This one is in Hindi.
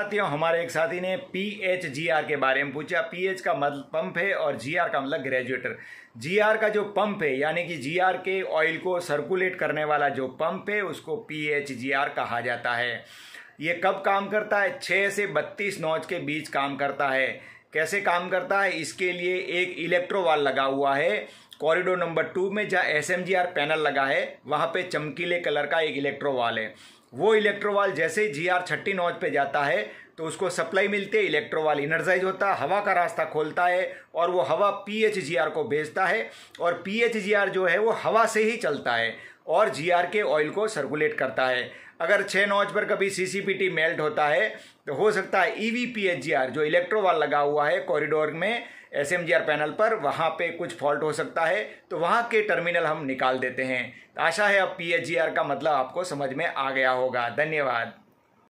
साथियों हमारे एक साथी ने पी के बारे में पूछा पी का मतलब पंप है और जी का मतलब ग्रेजुएटर जी का जो पंप है यानी कि जी के ऑयल को सर्कुलेट करने वाला जो पंप है उसको पी कहा जाता है ये कब काम करता है छः से बत्तीस नौच के बीच काम करता है कैसे काम करता है इसके लिए एक इलेक्ट्रोवाल लगा हुआ है कॉरिडोर नंबर टू में जहाँ एस पैनल लगा है वहाँ पे चमकीले कलर का एक इलेक्ट्रोवाल है वो इलेक्ट्रोवाल जैसे ही जी आर छट्टी नौच पे जाता है तो उसको सप्लाई मिलती है इलेक्ट्रोवाल इनर्जाइज होता है हवा का रास्ता खोलता है और वो हवा पी एच जी आर को भेजता है और पी एच जी आर जो है वो हवा से ही चलता है और जी आर के ऑयल को सर्कुलेट करता है अगर छः नौज पर कभी C C P T melt होता है तो हो सकता है E V P H G R जो इलेक्ट्रोवाल लगा हुआ है कॉरिडोर में एस पैनल पर वहाँ पे कुछ फॉल्ट हो सकता है तो वहाँ के टर्मिनल हम निकाल देते हैं आशा है अब पी का मतलब आपको समझ में आ गया होगा धन्यवाद